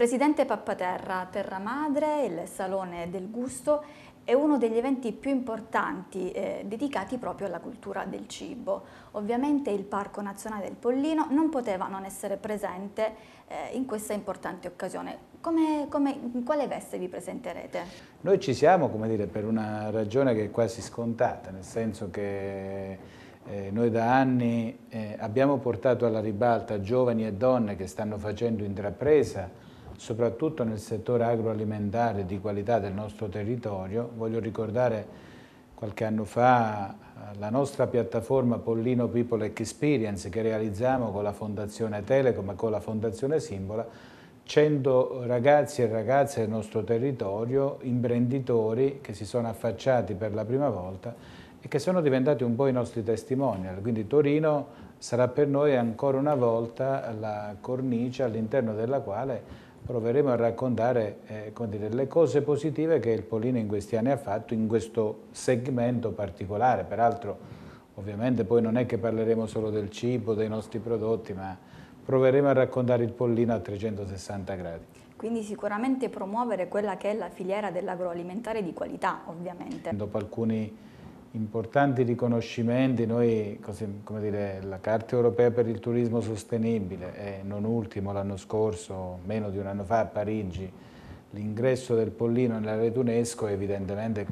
Presidente Pappaterra, Terra Madre, il Salone del Gusto è uno degli eventi più importanti eh, dedicati proprio alla cultura del cibo. Ovviamente il Parco Nazionale del Pollino non poteva non essere presente eh, in questa importante occasione. Come, come, in quale veste vi presenterete? Noi ci siamo, come dire, per una ragione che è quasi scontata, nel senso che eh, noi da anni eh, abbiamo portato alla ribalta giovani e donne che stanno facendo intrapresa, soprattutto nel settore agroalimentare di qualità del nostro territorio. Voglio ricordare qualche anno fa la nostra piattaforma Pollino People Experience che realizziamo con la Fondazione Telecom e con la Fondazione Simbola 100 ragazzi e ragazze del nostro territorio, imprenditori che si sono affacciati per la prima volta e che sono diventati un po' i nostri testimonial. Quindi Torino sarà per noi ancora una volta la cornice all'interno della quale proveremo a raccontare eh, le cose positive che il Polino in questi anni ha fatto in questo segmento particolare. Peraltro ovviamente poi non è che parleremo solo del cibo, dei nostri prodotti, ma proveremo a raccontare il Pollino a 360 gradi. Quindi sicuramente promuovere quella che è la filiera dell'agroalimentare di qualità, ovviamente. Dopo alcuni importanti riconoscimenti, noi, così, dire, la Carta Europea per il Turismo Sostenibile e non ultimo l'anno scorso, meno di un anno fa a Parigi, l'ingresso del Pollino nella rete UNESCO, evidentemente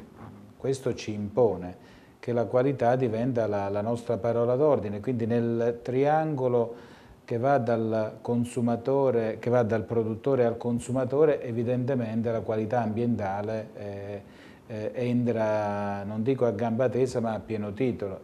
questo ci impone che la qualità diventa la, la nostra parola d'ordine, quindi nel triangolo che va, dal che va dal produttore al consumatore, evidentemente la qualità ambientale eh, eh, entra, non dico a gamba tesa, ma a pieno titolo.